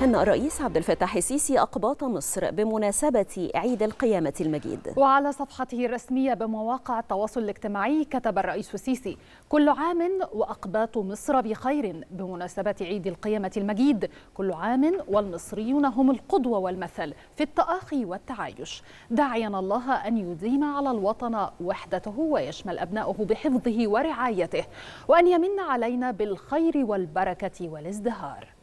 هنأ الرئيس عبد الفتاح السيسي أقباط مصر بمناسبة عيد القيامة المجيد وعلى صفحته الرسمية بمواقع التواصل الاجتماعي كتب الرئيس السيسي كل عام وأقباط مصر بخير بمناسبة عيد القيامة المجيد كل عام والمصريون هم القدوة والمثل في التآخي والتعايش داعيا الله أن يديم على الوطن وحدته ويشمل أبنائه بحفظه ورعايته وأن يمن علينا بالخير والبركة والازدهار